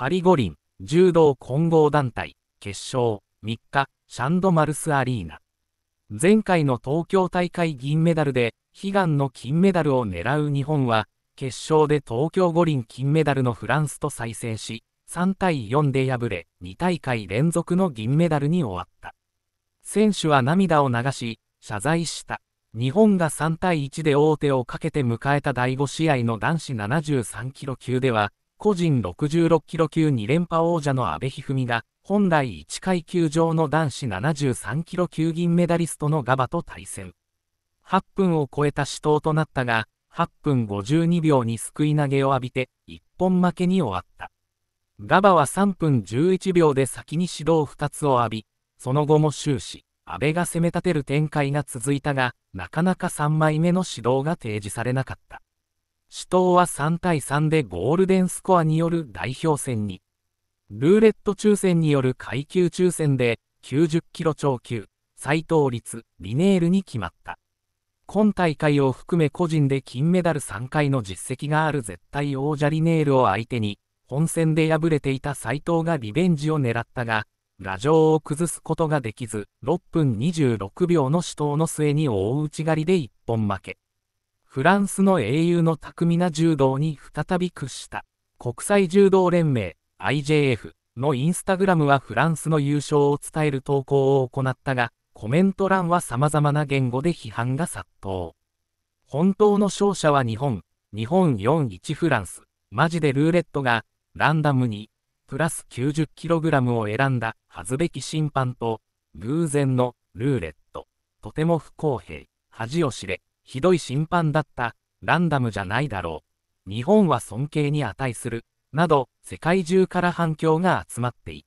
パリ五輪柔道混合団体決勝3日シャンドマルスアリーナ前回の東京大会銀メダルで悲願の金メダルを狙う日本は決勝で東京五輪金メダルのフランスと再戦し3対4で敗れ2大会連続の銀メダルに終わった選手は涙を流し謝罪した日本が3対1で王手をかけて迎えた第5試合の男子73キロ級では個人66キロ級2連覇王者の阿部一二三が、本来1階級上の男子73キロ級銀メダリストのガバと対戦。8分を超えた死闘となったが、8分52秒にすくい投げを浴びて、一本負けに終わった。ガバは3分11秒で先に指導2つを浴び、その後も終始、阿部が攻め立てる展開が続いたが、なかなか3枚目の指導が提示されなかった。死闘は3対3でゴールデンスコアによる代表戦に、ルーレット抽選による階級抽選で90キロ超級、最藤率、リネールに決まった。今大会を含め個人で金メダル3回の実績がある絶対王者リネールを相手に、本戦で敗れていた斎藤がリベンジを狙ったが、ラジオを崩すことができず、6分26秒の死闘の末に大内刈りで一本負け。フランスの英雄の巧みな柔道に再び屈した国際柔道連盟 IJF のインスタグラムはフランスの優勝を伝える投稿を行ったがコメント欄は様々な言語で批判が殺到本当の勝者は日本日本41フランスマジでルーレットがランダムにプラス 90kg を選んだ恥ずべき審判と偶然のルーレットとても不公平恥を知れひどい審判だった、ランダムじゃないだろう、日本は尊敬に値する、など世界中から反響が集まってい